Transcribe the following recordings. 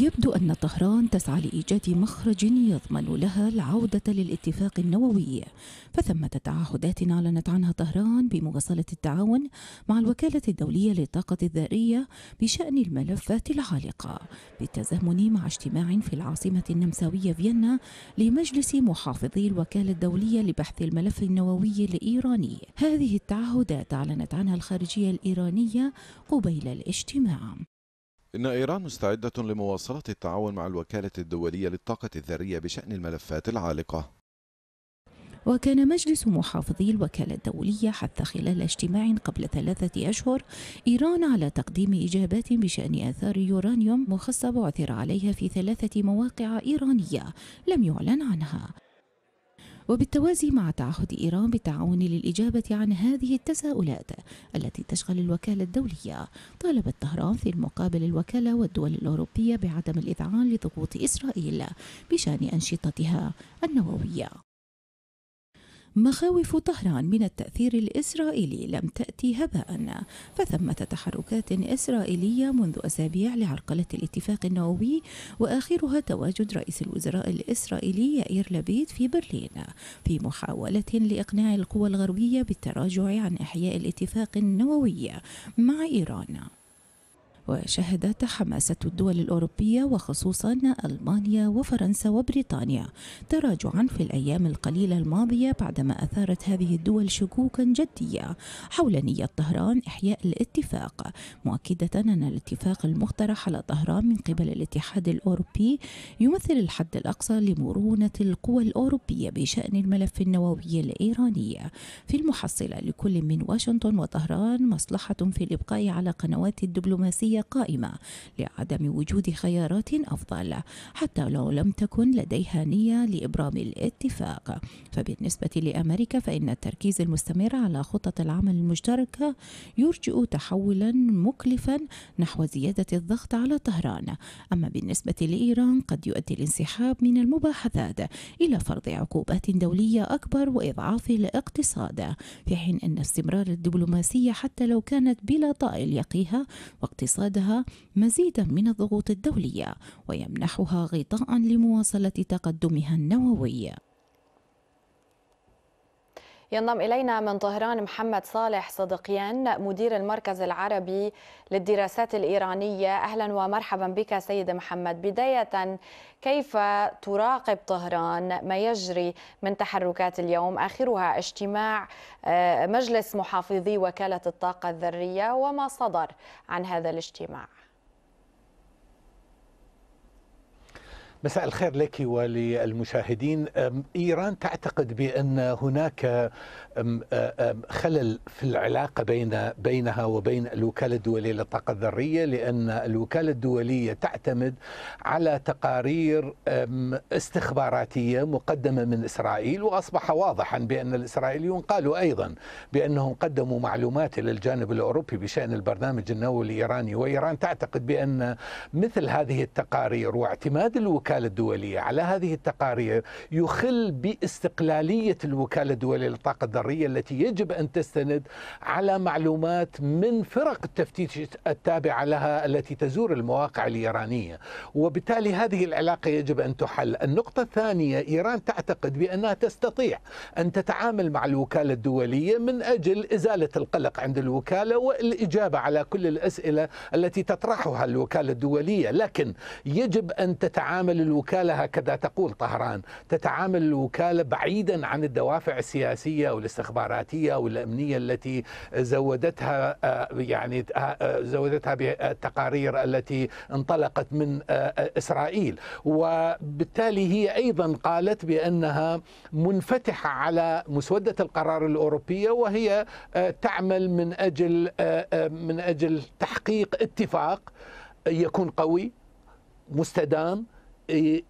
يبدو أن طهران تسعى لإيجاد مخرج يضمن لها العودة للاتفاق النووي فثمة تعهدات أعلنت عنها طهران بمواصلة التعاون مع الوكالة الدولية للطاقة الذرية بشأن الملفات العالقة بالتزامن مع اجتماع في العاصمة النمساوية فيينا لمجلس محافظي الوكالة الدولية لبحث الملف النووي الإيراني هذه التعهدات أعلنت عنها الخارجية الإيرانية قبيل الاجتماع إن إيران مستعدة لمواصلة التعاون مع الوكالة الدولية للطاقة الذرية بشأن الملفات العالقة وكان مجلس محافظي الوكالة الدولية حث خلال اجتماع قبل ثلاثة أشهر إيران على تقديم إجابات بشأن آثار يورانيوم مخصب عثر عليها في ثلاثة مواقع إيرانية لم يعلن عنها وبالتوازي مع تعهد إيران بالتعاون للإجابة عن هذه التساؤلات التي تشغل الوكالة الدولية طالبت طهران في المقابل الوكالة والدول الأوروبية بعدم الإذعان لضغوط إسرائيل بشأن أنشطتها النووية مخاوف طهران من التأثير الإسرائيلي لم تأتي هباء فثمة تحركات إسرائيلية منذ أسابيع لعرقلة الاتفاق النووي وآخرها تواجد رئيس الوزراء الإسرائيلي يائير لبيد في برلين في محاولة لإقناع القوى الغربية بالتراجع عن إحياء الاتفاق النووي مع إيران وشهدت حماسة الدول الأوروبية وخصوصا ألمانيا وفرنسا وبريطانيا تراجعا في الأيام القليلة الماضية بعدما أثارت هذه الدول شكوكا جدية حول نية طهران إحياء الاتفاق مؤكدة أن الاتفاق المقترح على طهران من قبل الاتحاد الأوروبي يمثل الحد الأقصى لمرونة القوى الأوروبية بشأن الملف النووي الإيراني في المحصلة لكل من واشنطن وطهران مصلحة في الإبقاء على قنوات الدبلوماسية قائمة لعدم وجود خيارات أفضل حتى لو لم تكن لديها نية لإبرام الاتفاق فبالنسبة لأمريكا فإن التركيز المستمر على خطط العمل المشتركة يرجئ تحولا مكلفا نحو زيادة الضغط على طهران أما بالنسبة لإيران قد يؤدي الانسحاب من المباحثات إلى فرض عقوبات دولية أكبر وإضعاف الاقتصاد في حين أن استمرار الدبلوماسية حتى لو كانت بلا طائل يقيها واقتصاد اعتقادها مزيدا من الضغوط الدولية ويمنحها غطاء لمواصلة تقدمها النووي ينضم إلينا من طهران محمد صالح صدقيان مدير المركز العربي للدراسات الإيرانية أهلا ومرحبا بك سيد محمد بداية كيف تراقب طهران ما يجري من تحركات اليوم آخرها اجتماع آه، مجلس محافظي وكالة الطاقة الذرية وما صدر عن هذا الاجتماع مساء الخير لك وللمشاهدين ايران تعتقد بان هناك خلل في العلاقه بين بينها وبين الوكاله الدوليه للطاقه الذريه لان الوكاله الدوليه تعتمد على تقارير استخباراتيه مقدمه من اسرائيل واصبح واضحا بان الاسرائيليون قالوا ايضا بانهم قدموا معلومات الى الجانب الاوروبي بشان البرنامج النووي الايراني وايران تعتقد بان مثل هذه التقارير واعتماد الوكاله الوكالة الدولية على هذه التقارير يخل باستقلالية الوكالة الدولية للطاقة الذرية التي يجب أن تستند على معلومات من فرق التفتيش التابعة لها التي تزور المواقع الإيرانية وبالتالي هذه العلاقة يجب أن تحل النقطة الثانية إيران تعتقد بأنها تستطيع أن تتعامل مع الوكالة الدولية من أجل إزالة القلق عند الوكالة والإجابة على كل الأسئلة التي تطرحها الوكالة الدولية لكن يجب أن تتعامل تتعامل الوكالة هكذا تقول طهران تتعامل الوكالة بعيدا عن الدوافع السياسية والاستخباراتية والأمنية التي زودتها آه، يعني آه، آه، زودتها بالتقارير التي انطلقت من إسرائيل وبالتالي هي أيضا قالت بأنها منفتحة على مسودة القرار الأوروبية وهي تعمل من أجل من أجل تحقيق اتفاق يكون قوي مستدام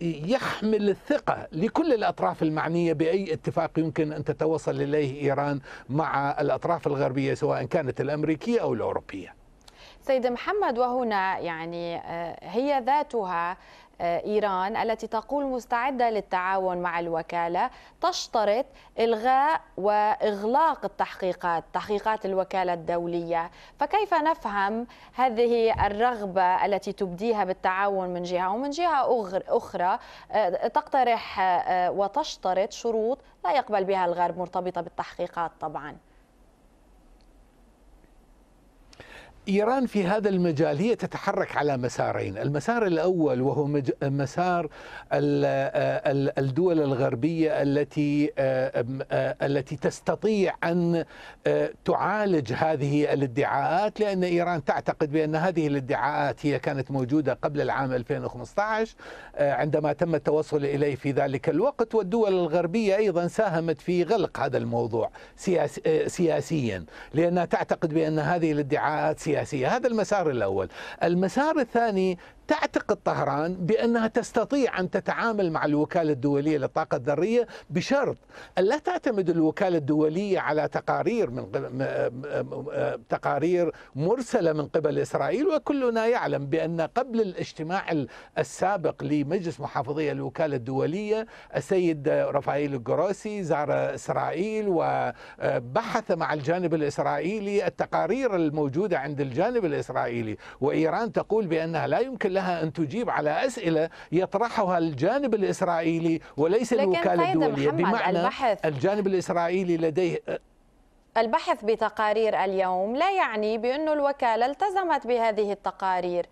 يحمل الثقة لكل الأطراف المعنية بأي اتفاق يمكن أن تتوصل إليه إيران مع الأطراف الغربية سواء كانت الأمريكية أو الأوروبية سيد محمد وهنا يعني آه، هي ذاتها آه، إيران التي تقول مستعدة للتعاون مع الوكالة تشترط إلغاء وإغلاق التحقيقات تحقيقات الوكالة الدولية فكيف نفهم هذه الرغبة التي تبديها بالتعاون من جهة ومن جهة أخرى آه، تقترح وتشترط شروط لا يقبل بها الغرب مرتبطة بالتحقيقات طبعاً إيران في هذا المجال هي تتحرك على مسارين المسار الأول وهو مسار الدول الغربية التي التي تستطيع أن تعالج هذه الادعاءات لأن إيران تعتقد بأن هذه الادعاءات هي كانت موجودة قبل العام 2015 عندما تم التوصل إليه في ذلك الوقت والدول الغربية أيضا ساهمت في غلق هذا الموضوع سياسيا لأنها تعتقد بأن هذه الادعاءات سياسية السياسية هذا المسار الأول المسار الثاني تعتقد طهران بأنها تستطيع أن تتعامل مع الوكالة الدولية للطاقة الذرية بشرط أن لا تعتمد الوكالة الدولية على تقارير من آه، تقارير مرسلة من قبل إسرائيل وكلنا يعلم بأن قبل الاجتماع السابق لمجلس محافظي الوكالة الدولية السيد رفائيل الجروسي زار إسرائيل وبحث مع الجانب الإسرائيلي التقارير الموجودة عند الجانب الإسرائيلي وإيران تقول بأنها لا يمكن لها أن تجيب على أسئلة يطرحها الجانب الإسرائيلي وليس الوكالة الدولية بمعنى البحث الجانب الإسرائيلي لديه البحث بتقارير اليوم لا يعني بأن الوكالة التزمت بهذه التقارير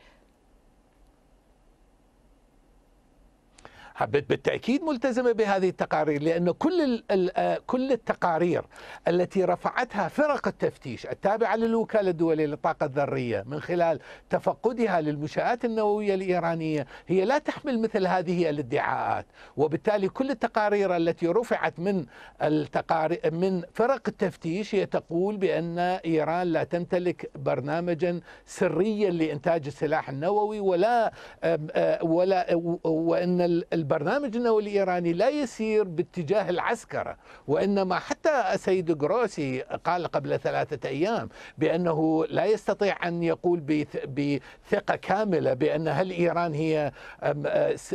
بالتاكيد ملتزمه بهذه التقارير لان كل آه، كل التقارير التي رفعتها فرق التفتيش التابعه للوكاله الدوليه للطاقه الذريه من خلال تفقدها للمنشات النوويه الايرانيه هي لا تحمل مثل هذه الادعاءات وبالتالي كل التقارير التي رفعت من التقارير من فرق التفتيش هي تقول بان ايران لا تمتلك برنامجا سريا لانتاج السلاح النووي ولا آه، ولا وان البرنامج النووي الإيراني لا يسير باتجاه العسكرة وإنما حتى السيد جروسي قال قبل ثلاثة أيام بأنه لا يستطيع أن يقول بثقة كاملة بأن هل إيران هي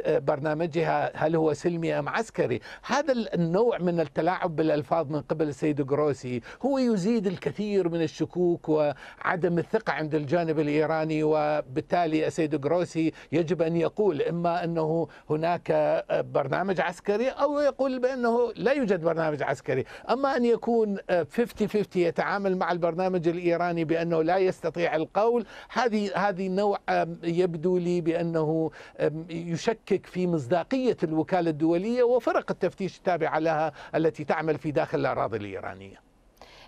برنامجها هل هو سلمي أم عسكري هذا النوع من التلاعب بالألفاظ من قبل السيد جروسي هو يزيد الكثير من الشكوك وعدم الثقة عند الجانب الإيراني وبالتالي السيد جروسي يجب أن يقول إما أنه هناك برنامج عسكري أو يقول بأنه لا يوجد برنامج عسكري أما أن يكون 50-50 يتعامل مع البرنامج الإيراني بأنه لا يستطيع القول هذه هذه نوع يبدو لي بأنه يشكك في مصداقية الوكالة الدولية وفرق التفتيش التابعة لها التي تعمل في داخل الأراضي الإيرانية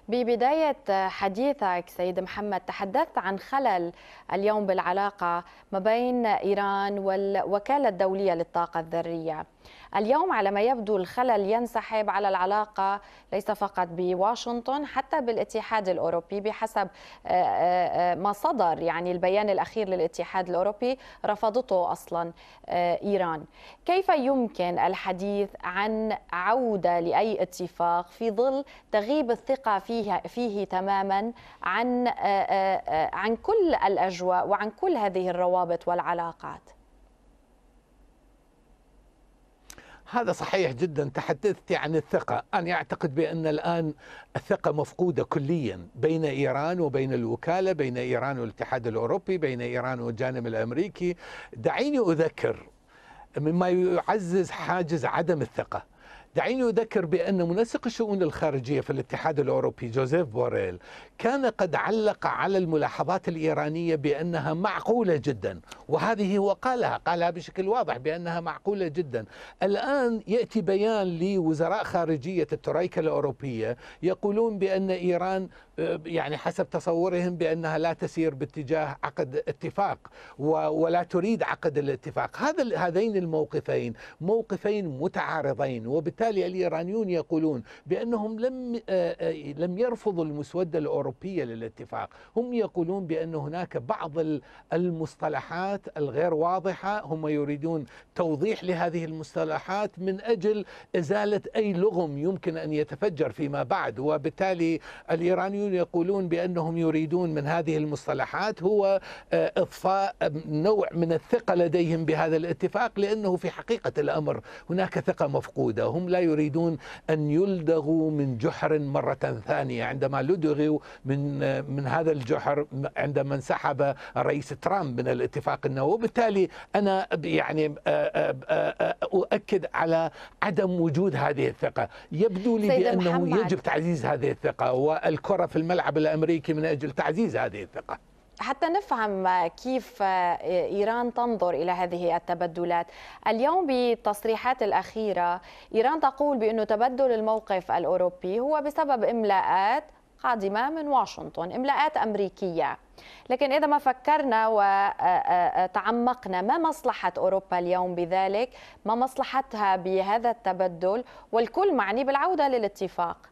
ببداية حديثك سيد محمد تحدثت عن خلل اليوم بالعلاقة ما بين إيران والوكالة الدولية للطاقة الذرية اليوم على ما يبدو الخلل ينسحب على العلاقة ليس فقط بواشنطن حتى بالاتحاد الأوروبي بحسب آه، آه، آه، ما صدر يعني البيان الأخير للاتحاد الأوروبي رفضته أصلا إيران كيف يمكن الحديث عن عودة لأي اتفاق في ظل تغيب الثقة فيه, فيه تماما عن, عن كل الأجواء وعن كل هذه الروابط والعلاقات هذا صحيح جدا تحدثت عن الثقة أنا أعتقد بأن الآن الثقة مفقودة كليا بين إيران وبين الوكالة بين إيران والاتحاد الأوروبي بين إيران والجانب الأمريكي دعيني أذكر مما يعزز حاجز عدم الثقة دعيني أذكر بأن منسق الشؤون الخارجية في الاتحاد الأوروبي جوزيف بوريل كان قد علق على الملاحظات الإيرانية بأنها معقولة جدا وهذه هو قالها قالها بشكل واضح بأنها معقولة جدا الآن يأتي بيان لوزراء خارجية الترايكة الأوروبية يقولون بأن إيران يعني حسب تصورهم بانها لا تسير باتجاه عقد اتفاق ولا تريد عقد الاتفاق، هذا هذين الموقفين موقفين متعارضين وبالتالي الايرانيون يقولون بانهم لم آه، آه، لم يرفضوا المسوده الاوروبيه للاتفاق، هم يقولون بان هناك بعض المصطلحات الغير واضحه، هم يريدون توضيح لهذه المصطلحات من اجل ازاله اي لغم يمكن ان يتفجر فيما بعد وبالتالي الايرانيون العلمانيون يقولون بأنهم يريدون من هذه المصطلحات هو إضفاء آه، آه، نوع من الثقة لديهم بهذا الاتفاق لأنه في حقيقة الأمر هناك ثقة مفقودة هم لا يريدون أن يلدغوا من جحر مرة ثانية عندما لدغوا من, آه، من هذا الجحر عندما انسحب الرئيس ترامب من الاتفاق النووي وبالتالي أنا يعني أؤكد على عدم وجود هذه الثقة يبدو لي بأنه محمد. يجب تعزيز هذه الثقة والكرة في الملعب الامريكي من اجل تعزيز هذه الثقه حتى نفهم كيف ايران تنظر الى هذه التبدلات، اليوم بالتصريحات الاخيره ايران تقول بانه تبدل الموقف الاوروبي هو بسبب املاءات قادمه من واشنطن، املاءات امريكيه. لكن اذا ما فكرنا وتعمقنا ما مصلحه اوروبا اليوم بذلك؟ ما مصلحتها بهذا التبدل؟ والكل معني بالعوده للاتفاق.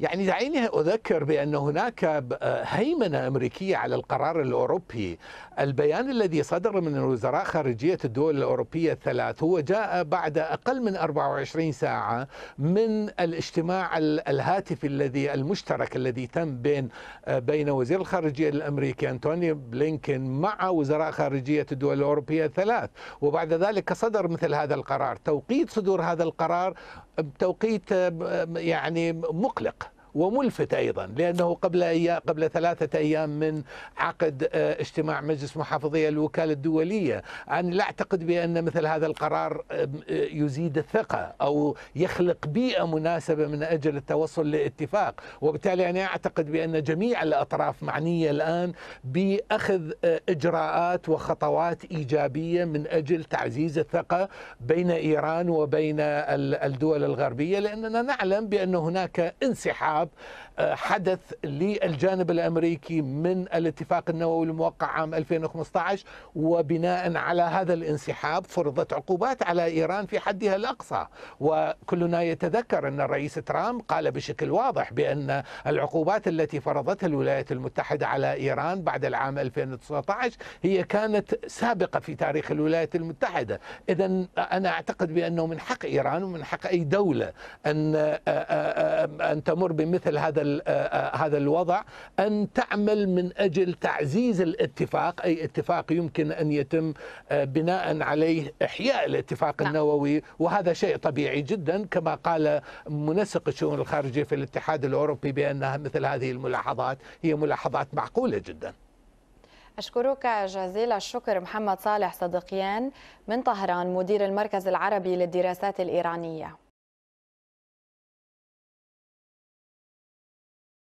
يعني دعيني أذكر بأن هناك هيمنة أمريكية على القرار الأوروبي البيان الذي صدر من وزراء خارجية الدول الأوروبية الثلاث هو جاء بعد أقل من 24 ساعة من الاجتماع الهاتفي الذي المشترك الذي تم بين بين وزير الخارجية الأمريكي أنتوني بلينكن مع وزراء خارجية الدول الأوروبية الثلاث وبعد ذلك صدر مثل هذا القرار توقيت صدور هذا القرار توقيت يعني مقلق وملفت ايضا لانه قبل أيام قبل ثلاثه ايام من عقد آه، اجتماع مجلس محافظي الوكاله الدوليه انا لا اعتقد بان مثل هذا القرار آه، يزيد الثقه او يخلق بيئه مناسبه من اجل التوصل لاتفاق وبالتالي انا اعتقد بان جميع الاطراف معنيه الان باخذ آه، اجراءات وخطوات ايجابيه من اجل تعزيز الثقه بين ايران وبين الدول الغربيه لاننا نعلم بان هناك انسحاب العرب آه، حدث للجانب الامريكي من الاتفاق النووي الموقع عام 2015 وبناء على هذا الانسحاب فرضت عقوبات على ايران في حدها الاقصى وكلنا يتذكر ان الرئيس ترامب قال بشكل واضح بان العقوبات التي فرضتها الولايات المتحده على ايران بعد العام 2019 هي كانت سابقه في تاريخ الولايات المتحده، اذا انا اعتقد بانه من حق ايران ومن حق اي دوله ان آه، آه، ان تمر بما مثل هذا آه، آه، هذا الوضع ان تعمل من اجل تعزيز الاتفاق اي اتفاق يمكن ان يتم آه، بناء عليه احياء الاتفاق نعم. النووي وهذا شيء طبيعي جدا كما قال منسق الشؤون الخارجيه في الاتحاد الاوروبي بانها مثل هذه الملاحظات هي ملاحظات معقوله جدا. أشكرك جزيل الشكر محمد صالح صدقيان من طهران مدير المركز العربي للدراسات الإيرانية